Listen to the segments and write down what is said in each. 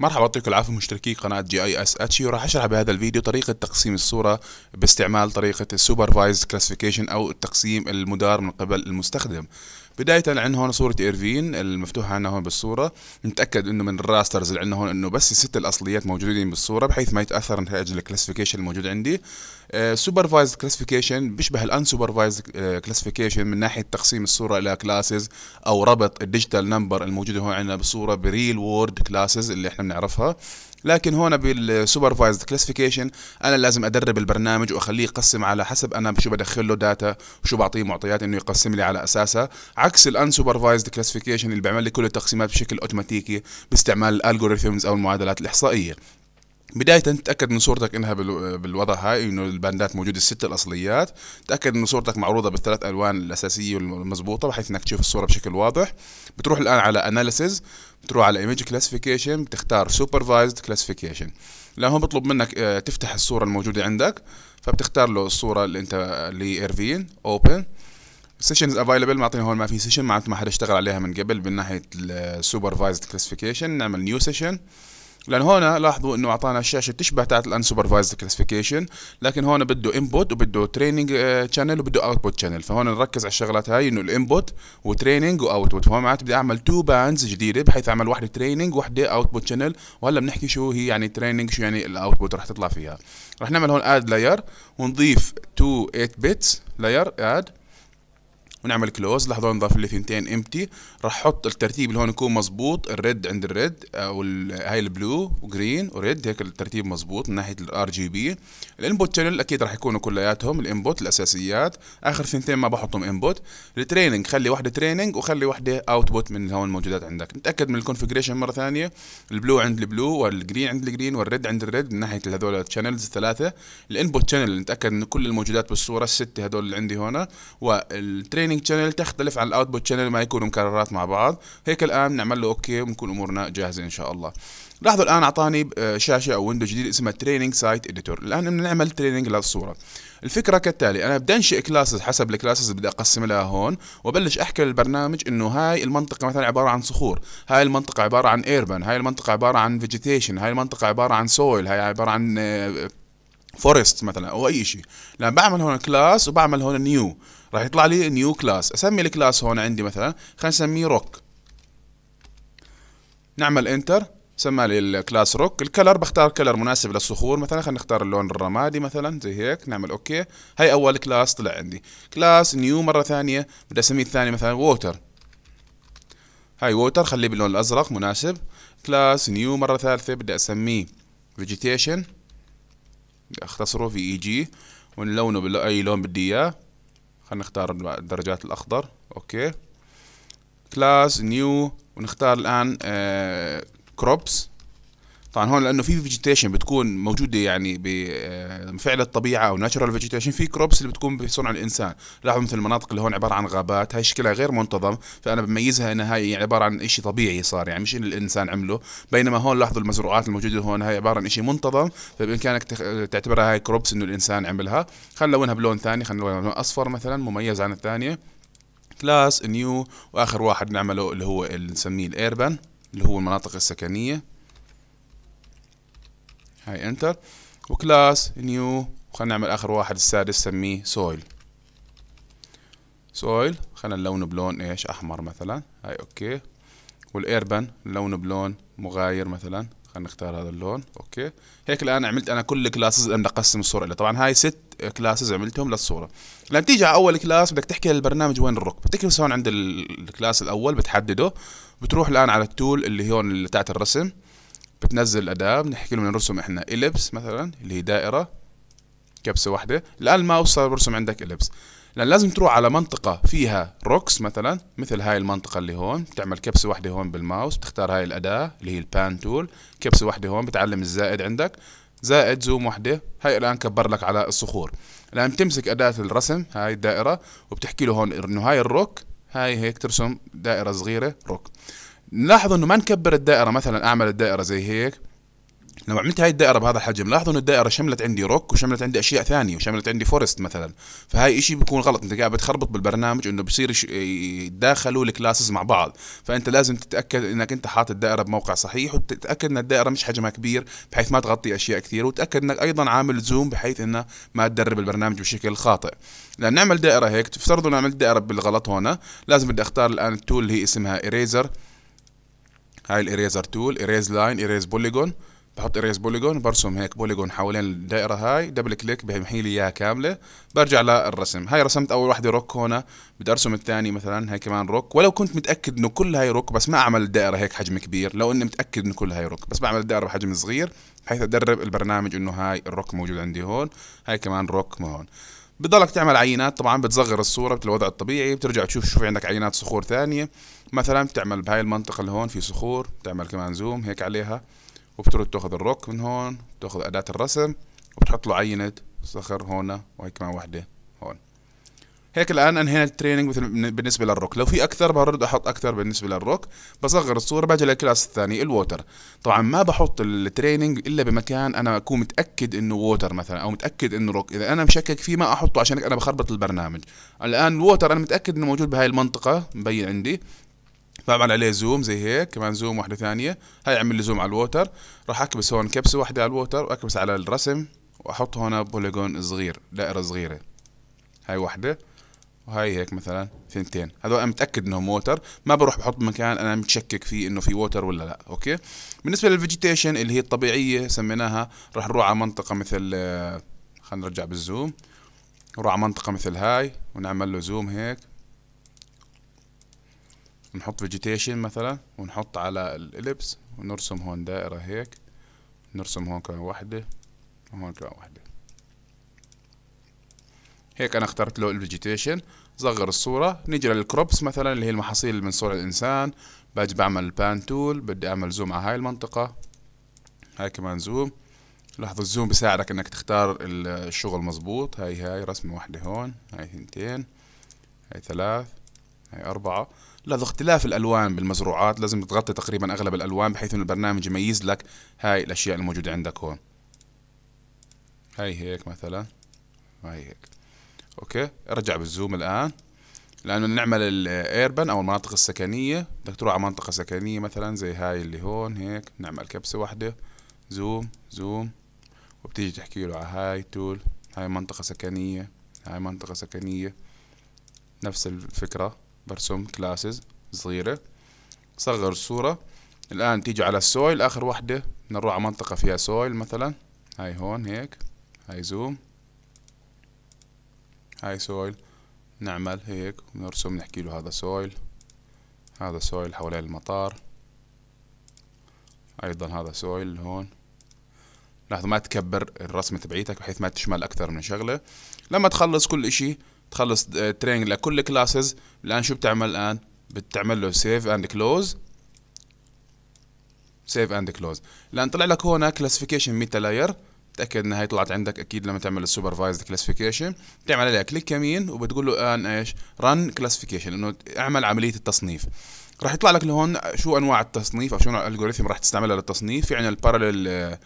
مرحبا يعطيكم العافيه مشتركي قناه جي اي اس اتش وراح اشرح بهذا الفيديو طريقه تقسيم الصوره باستعمال طريقه السوبرفايز كلاسيفيكيشن او التقسيم المدار من قبل المستخدم بدايه عندنا هون صوره ايرفين المفتوحه عندنا هون بالصوره نتاكد انه من الراسترز اللي عندنا هون انه بس الست الاصليات موجودين بالصوره بحيث ما يتاثر نتائج الكلاسيفيكيشن الموجود عندي سوبرفايزد آه، كلاسيفيكيشن بيشبه الان سوبرفايزد كلاسيفيكيشن من ناحيه تقسيم الصوره الى كلاسز او ربط الديجيتال نمبر الموجوده هون عندنا بالصوره بريل وورد كلاسز اللي احنا بنعرفها لكن هنا بالسوبرفايزد كلاسيفيكيشن انا لازم ادرب البرنامج واخليه يقسم على حسب انا شو بدخل له داتا وشو بعطيه معطيات انه يقسم لي على اساسها عكس سوبرفايزد كلاسيفيكيشن اللي بيعمل لي كل التقسيمات بشكل اوتوماتيكي باستعمال الالجوريثمز او المعادلات الاحصائيه بداية تتأكد من صورتك انها بالوضع هاي انه الباندات موجودة الست الاصليات، تأكد انه صورتك معروضة بالثلاث الوان الاساسية والمضبوطة بحيث انك تشوف الصورة بشكل واضح، بتروح الان على analysis بتروح على image كلاسيفيكيشن، بتختار سوبرفايزد كلاسيفيكيشن، لانه بطلب منك آه، تفتح الصورة الموجودة عندك، فبتختار له الصورة اللي انت اللي ايرفين اوبن، سيشنز افايلبل معطينا هون ما في سيشن معناته ما حدا اشتغل عليها من قبل من ناحية السوبرفايزد كلاسيفيكيشن، نعمل نيو سيشن لان هون لاحظوا انه اعطانا الشاشه بتشبه تاعت الانسوبرفايزد كلاسيفيكيشن لكن هون بده انبوت وبده تريننج شانل آه، وبده اوتبوت شانل فهون نركز على الشغلات هاي انه الانبوت وتريننج واوتبوت فهون معناته بدي اعمل تو باندز جديده بحيث اعمل وحده تريننج وحده اوتبوت شانل وهلا بنحكي شو هي يعني تريننج شو يعني الاوتبوت رح تطلع فيها رح نعمل هون اد لاير ونضيف تو 8 بيتس لاير اد ونعمل كلوز لحظه نضاف لي ثنتين امتي راح احط الترتيب اللي هون يكون مظبوط الريد عند الريد او آه، هاي البلو وجرين وريد هيك الترتيب مظبوط من ناحيه الار جي بي الانبوت شانل اكيد راح يكونوا كلياتهم الانبوت الاساسيات اخر ثنتين ما بحطهم انبوت التريننج خلي وحده تريننج وخلي وحده اوتبوت من هون الموجودات عندك نتاكد من الكونفجريشن مره ثانيه البلو عند البلو والجرين عند الجرين والريد عند الريد من ناحيه هذول الشانلز الثلاثه الانبوت شانل نتاكد ان كل الموجودات بالصوره السته هذول اللي عندي هون والتريننج التريننج شانل تختلف عن الاوتبوت شانل ما يكونوا مكررات مع بعض هيك الان بنعمل له اوكي ونكون امورنا جاهزه ان شاء الله لاحظوا الان اعطاني آه، شاشه او ويندو جديد اسمها تريننج سايت اديتور الان بدنا نعمل تريننج للصوره الفكره كالتالي انا بدي انشئ كلاسز حسب الكلاسز بدي اقسم لها هون وبلش احكي للبرنامج انه هاي المنطقه مثلا عباره عن صخور هاي المنطقه عباره عن ايربن هاي المنطقه عباره عن فيجيتيشن هاي المنطقه عباره عن سويل هاي عباره عن آه، فورست مثلا او اي شيء لما بعمل هون كلاس وبعمل هون نيو راح يطلع لي نيو كلاس اسمي الكلاس هون عندي مثلا خلينا نسميه روك نعمل انتر سمى لي الكلاس روك الكلر بختار كلر مناسب للصخور مثلا خلينا نختار اللون الرمادي مثلا زي هيك نعمل اوكي هاي اول كلاس طلع عندي كلاس نيو مره ثانيه بدي اسميه الثاني مثلا ووتر هاي ووتر خليه باللون الازرق مناسب كلاس نيو مره ثالثه بدي اسميه فيجيتيشن اختصره في e اي جي ونلونه باي لون بدي اياه خلينا نختار الدرجات الاخضر اوكي كلاس نيو ونختار الان كروبس آه، طبعا هون لانه في فيجيتيشن بتكون موجوده يعني بفعل آه، الطبيعه او ناتشرال فيجيتيشن في كروبس اللي بتكون بصنع الانسان لاحظوا مثل المناطق اللي هون عباره عن غابات هاي شكلها غير منتظم فانا بميزها انها هاي عباره عن شيء طبيعي صار يعني مش إن الانسان عمله بينما هون لاحظوا المزروعات الموجوده هون هاي عباره عن شيء منتظم فبامكانك تعتبرها هاي كروبس انه الانسان عملها خلينا لونها بلون ثاني خلينا نلونها بلون اصفر مثلا مميز عن الثانيه كلاس نيو واخر واحد نعمله اللي هو اللي نسميه الايربان اللي هو المناطق السكنيه هاي انتر وكلاس نيو وخلينا نعمل اخر واحد السادس سميه سويل سويل خلينا نلونه بلون ايش احمر مثلا هاي اوكي والايربن لونه بلون مغاير مثلا خلينا نختار هذا اللون اوكي هيك الان عملت انا كل الكلاسز بدي اقسم الصوره لها طبعا هاي ست كلاسز عملتهم للصوره لما تيجي على اول كلاس بدك تحكي للبرنامج وين الركب بتكبس هون عند الكلاس الاول بتحدده بتروح الان على التول اللي هون اللي تاعت الرسم بتنزل الاداه بنحكي له بنرسم احنا اليبس مثلا اللي هي دائره كبسه واحده الان الماوس صار برسم عندك اليبس لان لازم تروح على منطقه فيها روكس مثلا مثل هاي المنطقه اللي هون بتعمل كبسه واحده هون بالماوس بتختار هاي الاداه اللي هي البان تول كبسه واحده هون بتعلم الزائد عندك زائد زوم واحده هاي الان كبر لك على الصخور الان بتمسك اداه الرسم هاي الدائره وبتحكي له هون انه هاي الروك هاي هيك ترسم دائره صغيره روك نلاحظ انه ما نكبر الدائره مثلا اعمل الدائره زي هيك لو عملت هاي الدائره بهذا الحجم لاحظوا انه الدائره شملت عندي روك وشملت عندي اشياء ثانيه وشملت عندي فورست مثلا فهاي شيء بيكون غلط انت قاعد بتخربط بالبرنامج انه بصير يتداخلوا الكلاسز مع بعض فانت لازم تتاكد انك انت حاطط الدائره بموقع صحيح وتتاكد ان الدائره مش حجمها كبير بحيث ما تغطي اشياء كثير وتاكد انك ايضا عامل زوم بحيث انه ما تدرب البرنامج بشكل خاطئ لان نعمل دائره هيك تفترضوا نعمل عملت دائره بالغلط هنا لازم بدي اختار الان التول اللي هي اسمها اريزر هاي الاريزر تول اريز لاين اريز بوليجون بحط اريز بوليجون برسم هيك بوليجون حوالين الدائره هاي دبل كليك بيمحي لي اياها كامله برجع للرسم هاي رسمت اول وحده روك هنا بدي ارسم الثاني مثلا هاي كمان روك ولو كنت متاكد انه كل هاي روك بس ما اعمل الدائره هيك حجم كبير لو اني متاكد انه كل هاي روك بس بعمل الدائره بحجم صغير بحيث ادرب البرنامج انه هاي الروك موجود عندي هون هاي كمان روك ما هون بتضلك تعمل عينات طبعا بتصغر الصوره بالوضع الطبيعي بترجع تشوف في عندك عينات صخور ثانيه مثلا بتعمل بهاي المنطقه اللي هون في صخور بتعمل كمان زوم هيك عليها وبترد تاخذ الروك من هون بتاخذ اداه الرسم وبتحط له عينه صخر هون وهي كمان وحده هون هيك الان انهينا التريننج مثل بالنسبه للروك لو في اكثر برد احط اكثر بالنسبه للروك بصغر الصوره باجي للكلاس الثاني الووتر طبعا ما بحط التريننج الا بمكان انا اكون متاكد انه ووتر مثلا او متاكد انه روك اذا انا مشكك فيه ما احطه عشان انا بخربط البرنامج الان الووتر انا متاكد انه موجود بهاي المنطقه مبين عندي بعمل عليه زوم زي هيك كمان زوم واحده ثانيه هاي اعمل لي زوم على الووتر راح اكبس هون كبسه واحده على الووتر واكبس على الرسم واحط هون بوليجون صغير دائره صغيره هاي واحده وهاي هيك مثلا ثنتين هذول انا متاكد انهم ووتر ما بروح بحط مكان انا متشكك فيه انه في ووتر ولا لا اوكي بالنسبه للفيجيتيشن اللي هي الطبيعيه سميناها راح نروح على منطقه مثل خلينا نرجع بالزوم نروح على منطقه مثل هاي ونعمل له زوم هيك نحط فيجيتيشن مثلا ونحط على الاليبس ونرسم هون دائرة هيك نرسم هون كمان واحدة وهون كمان واحدة هيك انا اخترت له الفيجيتيشن صغر الصورة نيجي للكروبس مثلا اللي هي المحاصيل من صور الانسان باجي بعمل البان تول بدي اعمل زوم على هاي المنطقة هاي كمان زوم لاحظ الزوم بساعدك انك تختار الشغل مظبوط هاي هاي رسمة واحدة هون هاي ثنتين هاي ثلاث هاي اربعة لا اختلاف الالوان بالمزروعات لازم تغطي تقريبا اغلب الالوان بحيث ان البرنامج يميز لك هاي الاشياء الموجوده عندك هون هاي هيك مثلا هاي هيك اوكي ارجع بالزوم الان لانه نعمل الايربن او المناطق السكنيه بدك تروح على منطقه سكنيه مثلا زي هاي اللي هون هيك نعمل كبسه واحده زوم زوم وبتيجي تحكي له على هاي تول هاي منطقه سكنيه هاي منطقه سكنيه نفس الفكره برسم كلاسز صغيرة صغر الصورة الآن تيجي على السويل آخر واحدة نروح على منطقة فيها سويل مثلا هاي هون هيك هاي زوم هاي سويل نعمل هيك ونرسم نحكي له هذا سويل هذا سويل حوالين المطار أيضا هذا سويل هون لاحظوا ما تكبر الرسمة تبعيتك بحيث ما تشمل أكثر من شغلة لما تخلص كل إشي تخلص ترينج آه, لكل كلاسز الان شو بتعمل الان بتعمل له سيف اند كلوز سيف اند كلوز الان طلع لك هون كلاسيفيكيشن ميتا لاير تاكد انها هي طلعت عندك اكيد لما تعمل السوبرفايزد كلاسيفيكيشن بتعمل عليها كليك يمين وبتقول له الان ايش رن كلاسيفيكيشن انه اعمل عمليه التصنيف راح يطلع لك لهون شو انواع التصنيف او شو الالجوريثم راح تستعملها للتصنيف في عندنا البارلل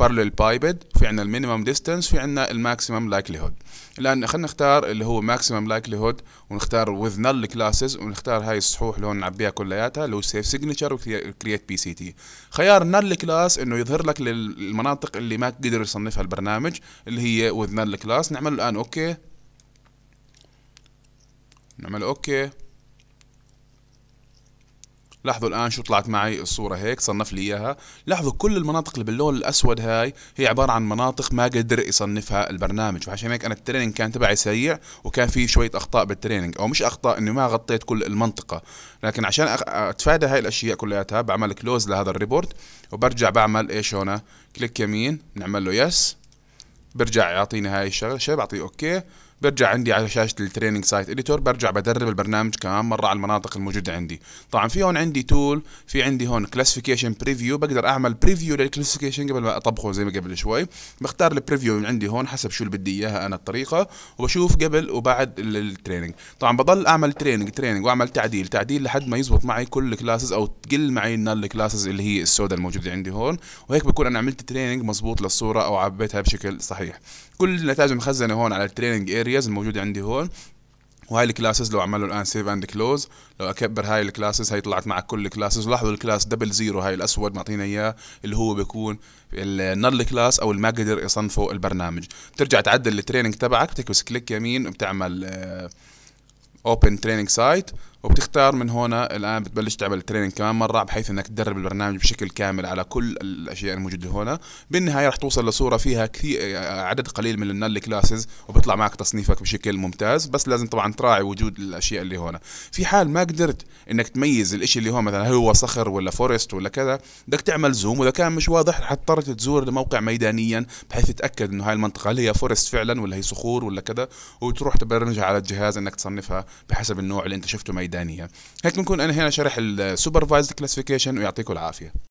بارلل بايبد في عندنا المينيمم ديستنس في عندنا الماكسيمم لايكليهود الان خلينا نختار اللي هو ماكسيمم لايكليهود ونختار وذ نل كلاسز ونختار هاي الصحوح اللي هون نعبيها كلياتها اللي هو سيف سيجنتشر وكرييت بي سي تي خيار نل كلاس انه يظهر لك للمناطق اللي ما قدر يصنفها البرنامج اللي هي وذ نل كلاس نعمل الان اوكي نعمل اوكي لاحظوا الان شو طلعت معي الصوره هيك صنف لي اياها لاحظوا كل المناطق اللي باللون الاسود هاي هي عباره عن مناطق ما قدر يصنفها البرنامج فعشان هيك انا التريننج كان تبعي سريع وكان في شويه اخطاء بالتريننج او مش اخطاء اني ما غطيت كل المنطقه لكن عشان اتفادى هاي الاشياء كلياتها بعمل كلوز لهذا الريبورت وبرجع بعمل ايش هنا كليك يمين بنعمل له يس برجع يعطيني هاي الشغله شباب بعطيه اوكي برجع عندي على شاشه التريننج سايت اديتور برجع بدرب البرنامج كمان مره على المناطق الموجوده عندي طبعا في هون عندي تول في عندي هون كلاسيفيكيشن بريفيو بقدر اعمل بريفيو للكلاسيفيكيشن قبل ما اطبخه زي ما قبل شوي بختار البريفيو من عندي هون حسب شو اللي بدي اياها انا الطريقه وبشوف قبل وبعد التريننج طبعا بضل اعمل تريننج تريننج واعمل تعديل تعديل لحد ما يزبط معي كل الكلاسز او تقل معي النال كلاسز اللي هي السوداء الموجوده عندي هون وهيك بكون انا عملت تريننج مزبوط للصوره او عبيتها بشكل صحيح كل النتائج مخزنه هون على التريننج اريا الاريز الموجوده عندي هون وهاي الكلاسز لو اعمله الان سيف اند كلوز لو اكبر هاي الكلاسز هاي طلعت معك كل الكلاسز لاحظوا الكلاس دبل زيرو هاي الاسود معطينا اياه اللي هو بيكون النل كلاس او اللي ما قدر يصنفه البرنامج بترجع تعدل التريننج تبعك بتكبس كليك يمين بتعمل اوبن تريننج سايت وبتختار من هنا الان بتبلش تعمل تريننج كمان مره بحيث انك تدرب البرنامج بشكل كامل على كل الاشياء الموجوده هنا بالنهايه رح توصل لصوره فيها كثير عدد قليل من النل كلاسز وبيطلع معك تصنيفك بشكل ممتاز بس لازم طبعا تراعي وجود الاشياء اللي هنا في حال ما قدرت انك تميز الاشي اللي هون مثلا هل هو صخر ولا فورست ولا كذا بدك تعمل زوم واذا كان مش واضح رح تضطر تزور الموقع ميدانيا بحيث تتاكد انه هاي المنطقه هل هي فورست فعلا ولا هي صخور ولا كذا وتروح تبرمجها على الجهاز انك تصنفها بحسب النوع اللي انت شفته ميدانيا ميدانيه هيك بنكون انا هنا شرح السوبرفايزد كلاسيفيكيشن ويعطيكم العافيه